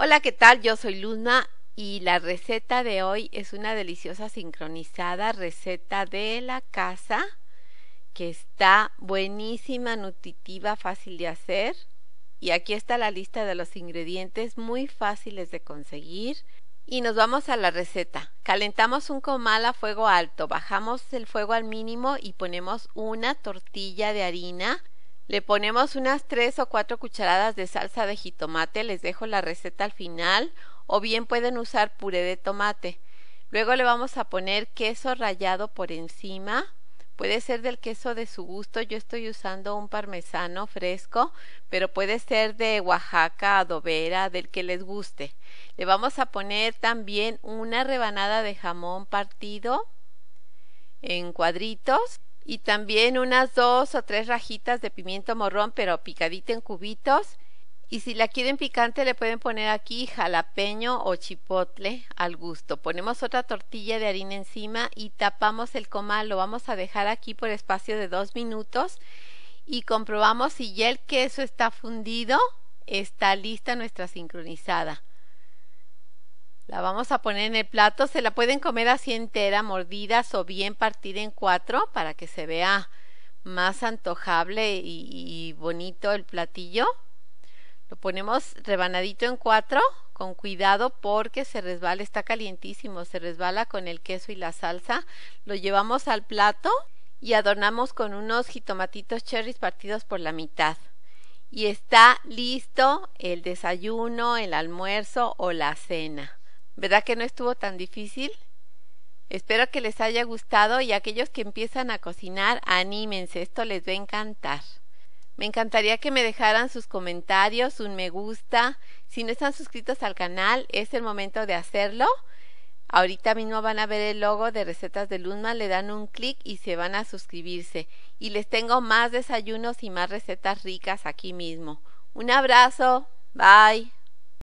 Hola, ¿qué tal? Yo soy Luna y la receta de hoy es una deliciosa sincronizada receta de la casa que está buenísima, nutritiva, fácil de hacer. Y aquí está la lista de los ingredientes muy fáciles de conseguir. Y nos vamos a la receta. Calentamos un comal a fuego alto, bajamos el fuego al mínimo y ponemos una tortilla de harina le ponemos unas 3 o 4 cucharadas de salsa de jitomate, les dejo la receta al final, o bien pueden usar puré de tomate. Luego le vamos a poner queso rallado por encima, puede ser del queso de su gusto, yo estoy usando un parmesano fresco, pero puede ser de Oaxaca, adobera, del que les guste. Le vamos a poner también una rebanada de jamón partido en cuadritos y también unas dos o tres rajitas de pimiento morrón pero picadita en cubitos y si la quieren picante le pueden poner aquí jalapeño o chipotle al gusto. Ponemos otra tortilla de harina encima y tapamos el comal. Lo vamos a dejar aquí por espacio de dos minutos y comprobamos si ya el queso está fundido. Está lista nuestra sincronizada. La vamos a poner en el plato. Se la pueden comer así entera, mordidas o bien partida en cuatro para que se vea más antojable y, bonito el platillo. Lo ponemos rebanadito en cuatro con cuidado porque se resbala, está calientísimo, se resbala con el queso y la salsa. Lo llevamos al plato y adornamos con unos jitomatitos cherries partidos por la mitad y está listo el desayuno, el almuerzo o la cena. ¿Verdad que no estuvo tan difícil? Espero que les haya gustado y aquellos que empiezan a cocinar, anímense, esto les va a encantar. Me encantaría que me dejaran sus comentarios, un me gusta. Si no están suscritos al canal, es el momento de hacerlo. Ahorita mismo van a ver el logo de Recetas de Luzma, le dan un clic y se van a suscribirse. Y les tengo más desayunos y más recetas ricas aquí mismo. Un abrazo, bye.